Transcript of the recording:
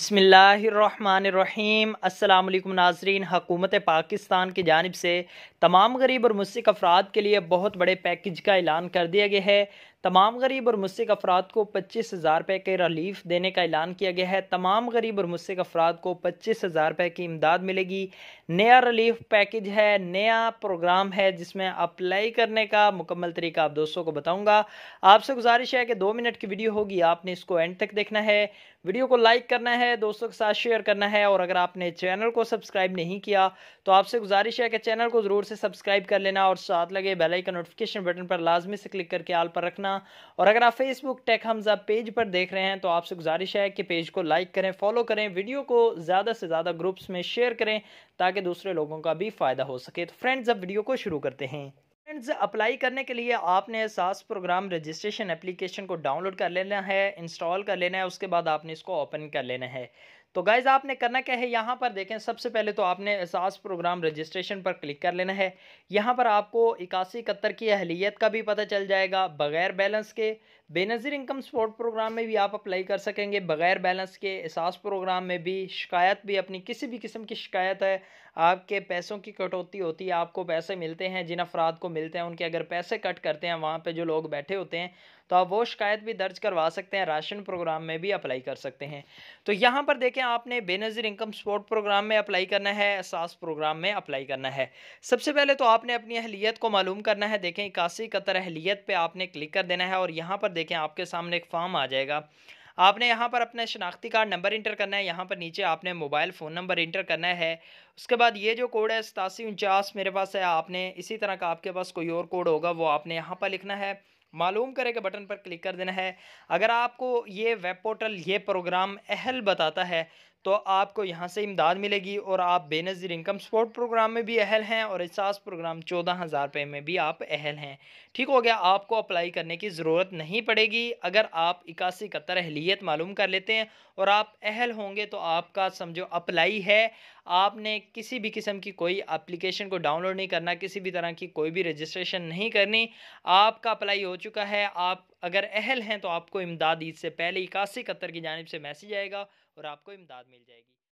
बसमिलीम अल्लाम नाजरीन हकूमत पाकिस्तान की जानब से तमाम गरीब और मुस्क अफराद के लिए बहुत बड़े पैकेज का ऐलान कर दिया गया है तमाम गरीब और मुस्क अफराद को पच्चीस हज़ार रुपये के रिलीफ देने का ऐलान किया गया है तमाम गरीब और मुस्क अफराद को पच्चीस हज़ार रुपये की इमदाद मिलेगी नया रिलीफ पैकेज है नया प्रोग्राम है जिसमें अप्लाई करने का मुकम्मल तरीका आप दोस्तों को बताऊँगा आपसे गुजारिश है कि दो मिनट की वीडियो होगी आपने इसको एंड तक देखना है वीडियो को लाइक करना है है दोस्तों के साथ शेयर करना है और अगर आपने चैनल को सब्सक्राइब नहीं किया तो आपसे गुजारिश है कि चैनल को ज़रूर से सब्सक्राइब कर लेना और साथ लगे बेल नोटिफिकेशन बटन पर लाजमी से क्लिक करके आल पर रखना और अगर आप फेसबुक टेक हमजा पेज पर देख रहे हैं तो आपसे गुजारिश है कि पेज को लाइक करें फॉलो करें वीडियो को ज़्यादा से ज़्यादा ग्रुप्स में शेयर करें ताकि दूसरे लोगों का भी फ़ायदा हो सके तो फ्रेंड्स अब वीडियो को शुरू करते हैं फ्रेंड्स अप्लाई करने के लिए आपने सास प्रोग्राम रजिस्ट्रेशन एप्लीकेशन को डाउनलोड कर लेना है इंस्टॉल कर लेना है उसके बाद आपने इसको ओपन कर लेना है तो गाइज़ आपने करना क्या है यहाँ पर देखें सबसे पहले तो आपने एहसास प्रोग्राम रजिस्ट्रेशन पर क्लिक कर लेना है यहाँ पर आपको इक्यासी इकहत्तर की अहलीत का भी पता चल जाएगा बगैर बैलेंस के बेनज़ीर इनकम सपोर्ट प्रोग्राम में भी आप अप्लाई कर सकेंगे बगैर बैलेंस के एहसास प्रोग्राम में भी शिकायत भी अपनी किसी भी किस्म की शिकायत है आपके पैसों की कटौती होती है आपको पैसे मिलते हैं जिन अफराद को मिलते हैं उनके अगर पैसे कट करते हैं वहाँ पर जो लोग बैठे होते हैं तो आप वो शिकायत भी दर्ज करवा सकते हैं राशन प्रोग्राम में भी अप्लाई कर सकते हैं तो यहाँ पर देखें करके आपने बेनज़ीर इनकम सपोर्ट प्रोग्राम में अप्लाई करना है एहसास प्रोग्राम में अप्लाई करना है सबसे पहले तो आपने अपनी अहलीत को मालूम करना है देखें इक्यासी कतर अहलीत पर आपने क्लिक कर देना है और यहाँ पर देखें आपके सामने एक फॉर्म आ जाएगा आपने यहाँ पर अपना शनाख्ती कार्ड नंबर इंटर करना है यहाँ पर नीचे आपने मोबाइल फ़ोन नंबर इंटर करना है उसके बाद ये जो कोड है सतासी उनचास मेरे पास है आपने इसी तरह का आपके पास कोई और कोड होगा वो आपने यहाँ पर लिखना है मालूम करे के बटन पर क्लिक कर देना है अगर आपको ये वेब पोर्टल ये प्रोग्राम अहल बताता है तो आपको यहाँ से इमदाद मिलेगी और आप बेनज़ीर इनकम सपोर्ट प्रोग्राम में भी अहल हैं और एहसास प्रोग्राम चौदह हज़ार रुपये में भी आप अहल हैं ठीक हो गया आपको अप्लाई करने की ज़रूरत नहीं पड़ेगी अगर आप इक्यासी इकहत्तर अहलियत मालूम कर लेते हैं और आप अहल होंगे तो आपका समझो अप्लाई है आपने किसी भी किस्म की कोई अप्लीकेशन को डाउनलोड नहीं करना किसी भी तरह की कोई भी रजिस्ट्रेशन नहीं करनी आपका अप्लाई हो चुका चुका है आप अगर अहल हैं तो आपको इमदाद ईद से पहले इक्यासी कतर की जानब से मैसेज आएगा और आपको इमदाद मिल जाएगी